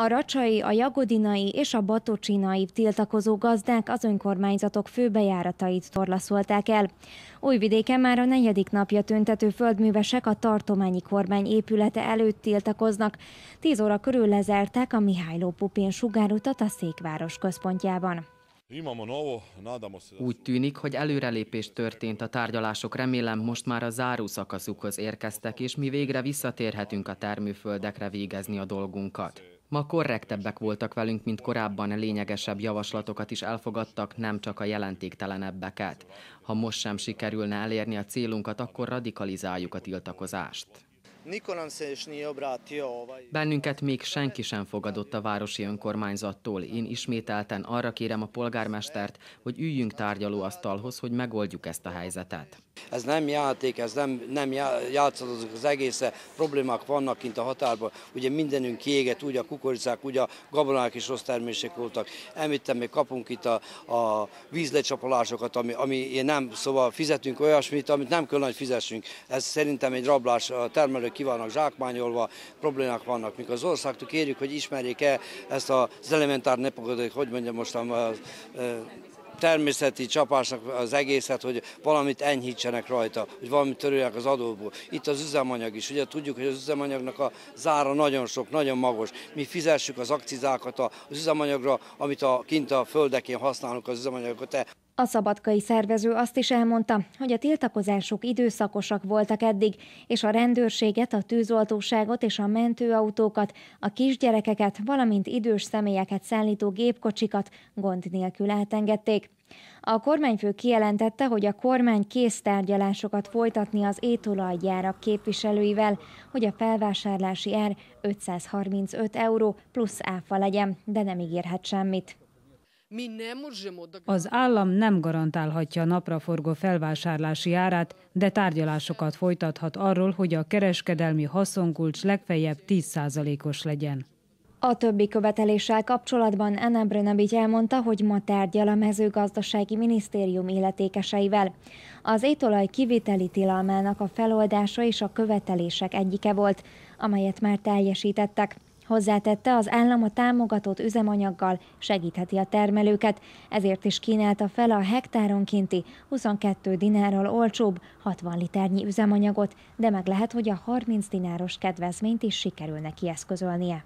A racsai, a jagodinai és a batocsinai tiltakozó gazdák az önkormányzatok főbejáratait torlaszolták el. Újvidéken már a negyedik napja tüntető földművesek a tartományi kormány épülete előtt tiltakoznak. Tíz óra körül lezárták a Mihályló Pupin sugárutat a Székváros központjában. Úgy tűnik, hogy előrelépés történt a tárgyalások, remélem most már a záró szakaszukhoz érkeztek, és mi végre visszatérhetünk a termőföldekre végezni a dolgunkat. Ma korrektebbek voltak velünk, mint korábban, lényegesebb javaslatokat is elfogadtak, nem csak a jelentéktelenebbeket. Ha most sem sikerülne elérni a célunkat, akkor radikalizáljuk a tiltakozást. Bennünket még senki sem fogadott a városi önkormányzattól. Én ismételten arra kérem a polgármestert, hogy üljünk tárgyalóasztalhoz, hogy megoldjuk ezt a helyzetet. Ez nem játék, ez nem, nem játszadozunk az egészen. problémák vannak kint a határban. Ugye mindenünk kiégett, úgy a kukoricák, úgy a gabonák is rossz termések voltak. Említem, még kapunk itt a, a vízlecsapolásokat, ami, ami nem, szóval fizetünk olyasmit, amit nem kell hogy fizessünk. Ez szerintem egy rablás a termelők ki vannak zsákmányolva, problémák vannak, mik az országtól kérjük, hogy ismerjék el ezt az elementár nepogodék, hogy mondjam a természeti csapásnak az egészet, hogy valamit enyhítsenek rajta, hogy valamit törőek az adóból. Itt az üzemanyag is, ugye tudjuk, hogy az üzemanyagnak a zára nagyon sok, nagyon magas. Mi fizessük az akcizákat az üzemanyagra, amit a, kint a földekén használunk az üzemanyagot. A szabadkai szervező azt is elmondta, hogy a tiltakozások időszakosak voltak eddig, és a rendőrséget, a tűzoltóságot és a mentőautókat, a kisgyerekeket, valamint idős személyeket szállító gépkocsikat gond nélkül átengedték. A kormányfő kijelentette, hogy a kormány kész tárgyalásokat folytatni az étolajgyárak képviselőivel, hogy a felvásárlási ár 535 euró plusz áfa legyen, de nem ígérhet semmit. Az állam nem garantálhatja a napraforgó felvásárlási árát, de tárgyalásokat folytathat arról, hogy a kereskedelmi haszonkulcs legfeljebb 10%-os legyen. A többi követeléssel kapcsolatban Anna Brönebigy elmondta, hogy ma tárgyal a mezőgazdasági minisztérium illetékeseivel. Az étolaj kiviteli tilalmának a feloldása és a követelések egyike volt, amelyet már teljesítettek. Hozzátette, az állam a támogatott üzemanyaggal segítheti a termelőket, ezért is kínálta fel a hektáronkénti 22 dinárral olcsóbb 60 liternyi üzemanyagot, de meg lehet, hogy a 30 dináros kedvezményt is sikerül neki eszközölnie.